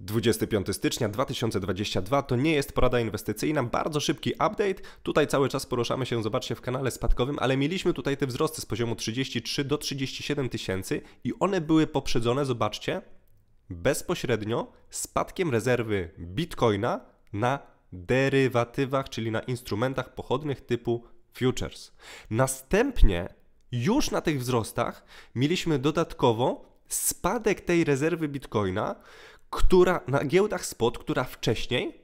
25 stycznia 2022 to nie jest porada inwestycyjna, bardzo szybki update. Tutaj cały czas poruszamy się, zobaczcie, w kanale spadkowym, ale mieliśmy tutaj te wzrosty z poziomu 33 do 37 tysięcy i one były poprzedzone, zobaczcie, bezpośrednio spadkiem rezerwy bitcoina na derywatywach, czyli na instrumentach pochodnych typu futures. Następnie już na tych wzrostach mieliśmy dodatkowo spadek tej rezerwy bitcoina, która na giełdach spot, która wcześniej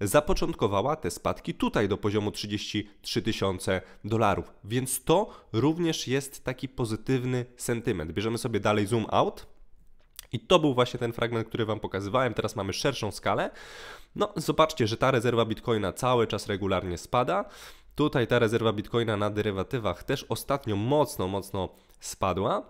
zapoczątkowała te spadki tutaj do poziomu 33 tysiące dolarów. Więc to również jest taki pozytywny sentyment. Bierzemy sobie dalej zoom out. I to był właśnie ten fragment, który Wam pokazywałem. Teraz mamy szerszą skalę. No, zobaczcie, że ta rezerwa bitcoina cały czas regularnie spada. Tutaj ta rezerwa bitcoina na derywatywach też ostatnio mocno, mocno spadła.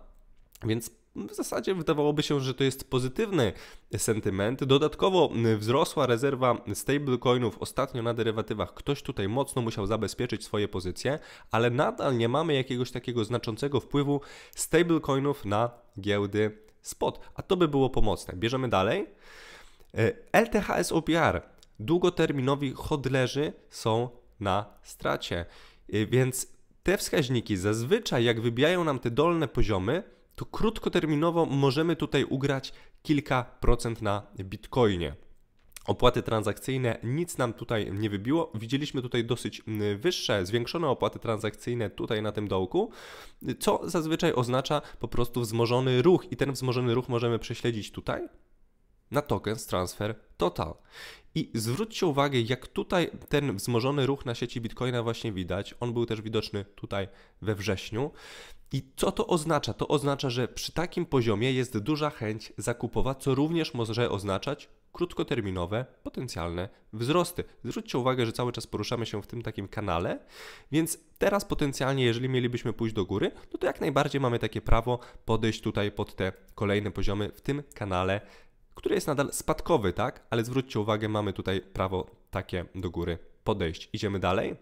Więc w zasadzie wydawałoby się, że to jest pozytywny sentyment. Dodatkowo wzrosła rezerwa stablecoinów ostatnio na derywatywach. Ktoś tutaj mocno musiał zabezpieczyć swoje pozycje, ale nadal nie mamy jakiegoś takiego znaczącego wpływu stablecoinów na giełdy spot, a to by było pomocne. Bierzemy dalej. E, LTHS OPR. Długoterminowi hodlerzy są na stracie, e, więc te wskaźniki zazwyczaj, jak wybijają nam te dolne poziomy, to krótkoterminowo możemy tutaj ugrać kilka procent na bitcoinie. Opłaty transakcyjne nic nam tutaj nie wybiło. Widzieliśmy tutaj dosyć wyższe, zwiększone opłaty transakcyjne tutaj na tym dołku, co zazwyczaj oznacza po prostu wzmożony ruch i ten wzmożony ruch możemy prześledzić tutaj na tokens transfer total. I zwróćcie uwagę, jak tutaj ten wzmożony ruch na sieci Bitcoina właśnie widać. On był też widoczny tutaj we wrześniu. I co to oznacza? To oznacza, że przy takim poziomie jest duża chęć zakupowa, co również może oznaczać krótkoterminowe potencjalne wzrosty. Zwróćcie uwagę, że cały czas poruszamy się w tym takim kanale, więc teraz potencjalnie, jeżeli mielibyśmy pójść do góry, no to jak najbardziej mamy takie prawo podejść tutaj pod te kolejne poziomy w tym kanale, który jest nadal spadkowy, tak? Ale zwróćcie uwagę, mamy tutaj prawo takie do góry podejść. Idziemy dalej.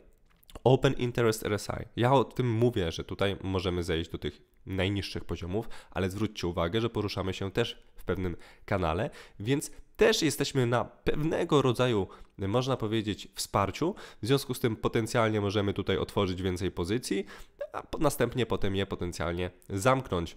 Open Interest RSI. Ja o tym mówię, że tutaj możemy zejść do tych najniższych poziomów, ale zwróćcie uwagę, że poruszamy się też w pewnym kanale, więc też jesteśmy na pewnego rodzaju, można powiedzieć, wsparciu. W związku z tym potencjalnie możemy tutaj otworzyć więcej pozycji, a następnie potem je potencjalnie zamknąć.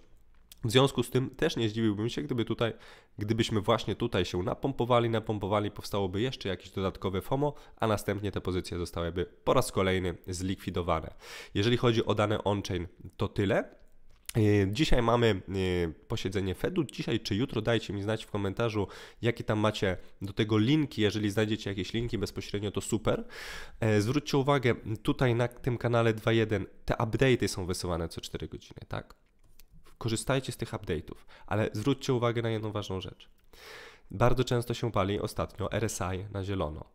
W związku z tym też nie zdziwiłbym się, gdyby tutaj, gdybyśmy właśnie tutaj się napompowali, napompowali, powstałoby jeszcze jakieś dodatkowe FOMO, a następnie te pozycje zostałyby po raz kolejny zlikwidowane. Jeżeli chodzi o dane on-chain, to tyle. E, dzisiaj mamy e, posiedzenie Fedu. Dzisiaj czy jutro dajcie mi znać w komentarzu, jakie tam macie do tego linki. Jeżeli znajdziecie jakieś linki bezpośrednio, to super. E, zwróćcie uwagę, tutaj na tym kanale 2.1 te update'y są wysyłane co 4 godziny, tak? korzystajcie z tych update'ów, ale zwróćcie uwagę na jedną ważną rzecz. Bardzo często się pali ostatnio RSI na zielono,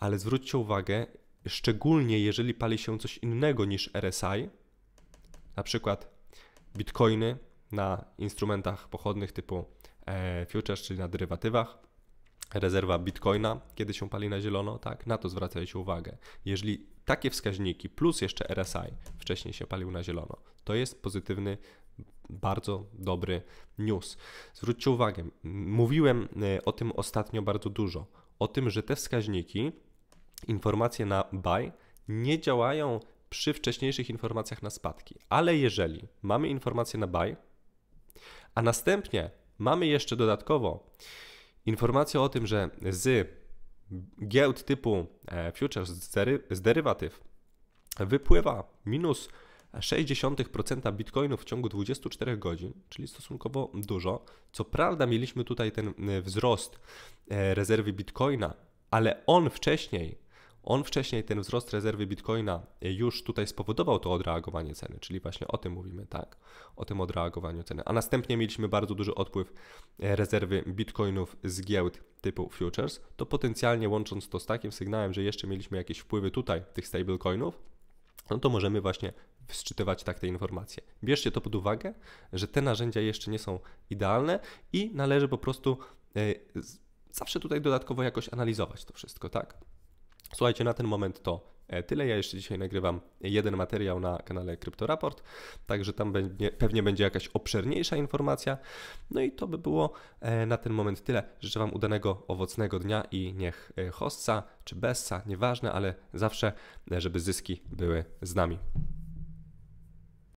ale zwróćcie uwagę, szczególnie jeżeli pali się coś innego niż RSI, na przykład bitcoiny na instrumentach pochodnych typu e, futures, czyli na derywatywach, rezerwa bitcoina, kiedy się pali na zielono, tak, na to zwracajcie uwagę. Jeżeli takie wskaźniki plus jeszcze RSI wcześniej się palił na zielono, to jest pozytywny bardzo dobry news. Zwróćcie uwagę, mówiłem e, o tym ostatnio bardzo dużo. O tym, że te wskaźniki, informacje na buy, nie działają przy wcześniejszych informacjach na spadki. Ale jeżeli mamy informację na buy, a następnie mamy jeszcze dodatkowo informację o tym, że z giełd typu e, futures, z derywatyw wypływa minus 0,6% bitcoinów w ciągu 24 godzin, czyli stosunkowo dużo. Co prawda mieliśmy tutaj ten e, wzrost e, rezerwy bitcoina, ale on wcześniej on wcześniej ten wzrost rezerwy bitcoina e, już tutaj spowodował to odreagowanie ceny, czyli właśnie o tym mówimy, tak, o tym odreagowaniu ceny. A następnie mieliśmy bardzo duży odpływ rezerwy bitcoinów z giełd typu futures, to potencjalnie łącząc to z takim sygnałem, że jeszcze mieliśmy jakieś wpływy tutaj tych stablecoinów, no to możemy właśnie wszczytywać tak te informacje. Bierzcie to pod uwagę, że te narzędzia jeszcze nie są idealne i należy po prostu e, zawsze tutaj dodatkowo jakoś analizować to wszystko, tak? Słuchajcie, na ten moment to e, tyle. Ja jeszcze dzisiaj nagrywam jeden materiał na kanale Kryptoraport, także tam będzie, pewnie będzie jakaś obszerniejsza informacja. No i to by było e, na ten moment tyle. Życzę Wam udanego, owocnego dnia i niech hostsa czy bessa, nieważne, ale zawsze, żeby zyski były z nami.